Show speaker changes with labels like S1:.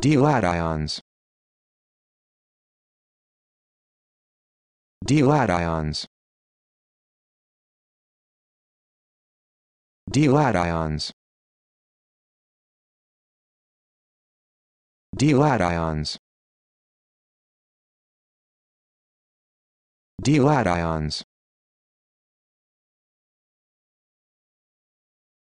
S1: D ions. D ions. D ions. D ions. D ions.